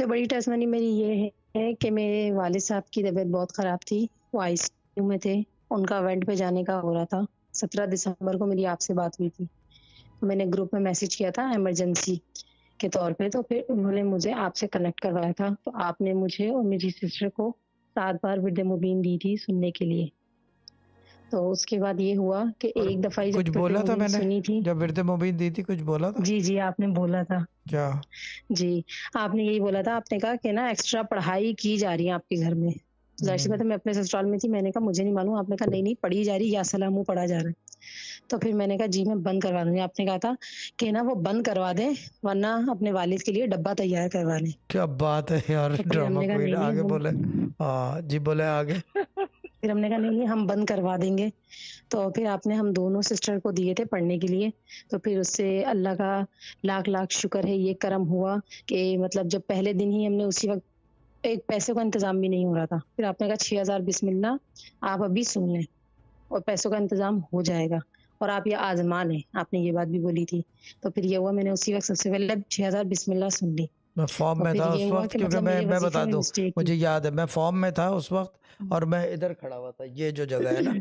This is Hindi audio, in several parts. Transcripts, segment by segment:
सबसे बड़ी टेस्टमनी मेरी ये है कि मेरे वालिद साहब की तबीयत बहुत ख़राब थी वो आई सी में थे उनका इवेंट पे जाने का हो रहा था सत्रह दिसंबर को मेरी आपसे बात हुई थी तो मैंने ग्रुप में मैसेज किया था एमरजेंसी के तौर पे तो फिर उन्होंने मुझे आपसे कनेक्ट करवाया था तो आपने मुझे और मेरी सिस्टर को सात बार विद मुबीन दी थी सुनने के लिए तो उसके बाद ये हुआ कि एक दफा ही कुछ बोला था मैंने सुनी थी जब विरद मुबीन दी थी कुछ बोला था जी जी आपने बोला था क्या जी आपने यही बोला था आपने कहा कि ना एक्स्ट्रा पढ़ाई की जा रही है आपके घर में जाहिर सी हम्म। बात मैं अपने ससुराल में थी मैंने कहा मुझे नहीं मालूम आपने कहा नहीं नहीं पढ़ी जा रही या सलामू पढ़ा जा रहा है तो फिर मैंने कहा जी मैं बंद करवा दूंगी आपने कहा था कि ना वो बंद करवा दें वरना अपने वालिद के लिए डब्बा तैयार करवा लें क्या बात है यार तो ड्रामा क्वीन आगे बोले हाँ जी बोले आगे फिर हमने कहा नहीं हम बंद करवा देंगे तो फिर आपने हम दोनों सिस्टर को दिए थे पढ़ने के लिए तो फिर उससे अल्लाह का लाख लाख शुक्र है ये कर्म हुआ कि मतलब जब पहले दिन ही हमने उसी वक्त एक पैसे का इंतजाम भी नहीं हो रहा था फिर आपने कहा छह हज़ार बिस्मिल्ला आप अभी सुन लें और पैसों का इंतजाम हो जाएगा और आप ये आजमा लें आपने ये बात भी बोली थी तो फिर ये हुआ मैंने उसी वक्त सबसे पहले छह हज़ार बिस्मिल्ला सुन ली मैं फॉर्म में था उस वक्त क्योंकि मैं मैं बता दूं मुझे याद है मैं फॉर्म में था उस वक्त और मैं इधर खड़ा हुआ था ये जो जगह है ना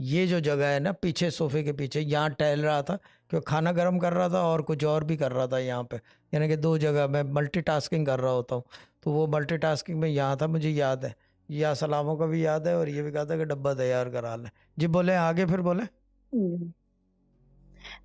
ये जो जगह है ना पीछे सोफे के पीछे यहाँ टहल रहा था क्यों खाना गर्म कर रहा था और कुछ और भी कर रहा था यहाँ पे यानी कि दो जगह मैं मल्टीटास्किंग कर रहा होता हूँ तो वो मल्टीटास्किंग में यहाँ था मुझे याद है या सलामों का भी याद है और ये भी कहा था कि डब्बा तैयार करा लें जी बोले आगे फिर बोले हम्म।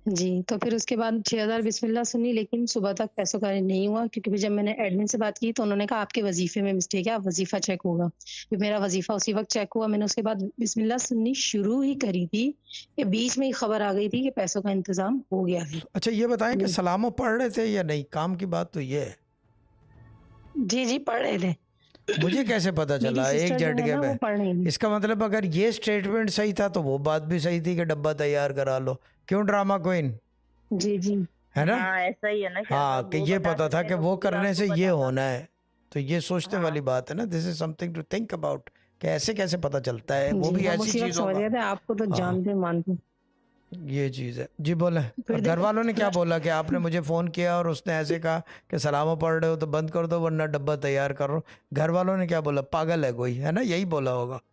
जी, तो फिर उसके बाद छह हजार बिस्मिल्ला सुनी लेकिन सुबह तक पैसों का नहीं हुआ क्योंकि फिर जब मैंने एडमिन से बात की तो उन्होंने कहा आपके वज़ीफ़े में मिस्टेक है, आप वज़ीफ़ा चेक होगा। फिर मेरा वज़ीफ़ा उसी वक़्त चेक हुआ, मैंने उसके बाद बिस्मिल्ला सुननी शुरू ही करी थी कि बीच में ही खबर आ गई थी कि पैसों का इंतज़ाम हो गया है। अच्छा ये बताए कि सलामो पढ़ रहे थे या नहीं? काम की बात तो ये है। जी, जी, पढ़ रहे थे। मुझे कैसे पता चला एक झटके में इसका मतलब अगर ये स्टेटमेंट सही था तो वो बात भी सही थी कि डब्बा तैयार करा लो क्यों ड्रामा क्वीन जी जी है ना हाँ, ऐसा ही है ना हाँ कि तो ये पता था कि वो करने से ये होना है तो ये सोचने हाँ। वाली बात है ना this is something to think about कैसे कैसे पता चलता है वो भी ऐसी चीज आपको तो हाँ। जानते मानते ये चीज है जी बोले घर वालों ने क्या बोला कि आपने मुझे फोन किया और उसने ऐसे कहा कि सलामों पढ़ रहे हो तो बंद कर दो वरना डब्बा तैयार करो घर वालों ने क्या बोला पागल है कोई है ना यही बोला होगा